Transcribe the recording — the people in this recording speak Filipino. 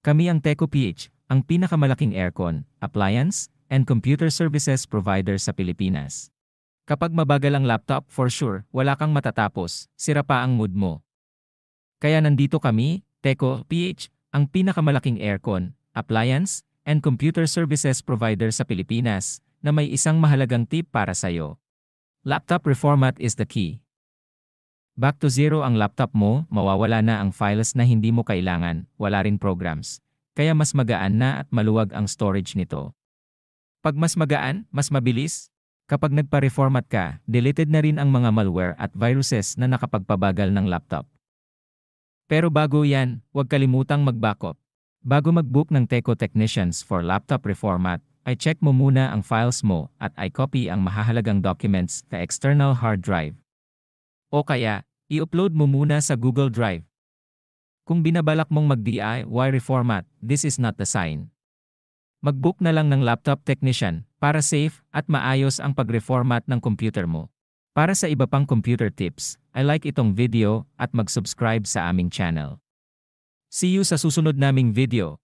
Kami ang Teco PH, ang pinakamalaking aircon, appliance, and computer services provider sa Pilipinas. Kapag mabagal ang laptop, for sure, wala kang matatapos, sira pa ang mood mo. Kaya nandito kami, Teco PH, ang pinakamalaking aircon, appliance, and computer services provider sa Pilipinas, na may isang mahalagang tip para sa iyo. Laptop reformat is the key. Back to zero ang laptop mo, mawawala na ang files na hindi mo kailangan, wala rin programs. Kaya mas magaan na at maluwag ang storage nito. Pag mas magaan, mas mabilis. Kapag nagpa-reformat ka, deleted na rin ang mga malware at viruses na nakapagpabagal ng laptop. Pero bago yan, huwag kalimutang mag-backup. Bago mag-book ng Teco Technicians for Laptop Reformat, ay check mo muna ang files mo at i-copy ang mahahalagang documents sa external hard drive. O kaya, i-upload mo muna sa Google Drive. Kung binabalak mong mag-DIY reformat, this is not the sign. Mag-book na lang ng laptop technician para safe at maayos ang pag-reformat ng computer mo. Para sa iba pang computer tips, I like itong video at mag-subscribe sa aming channel. See you sa susunod naming video.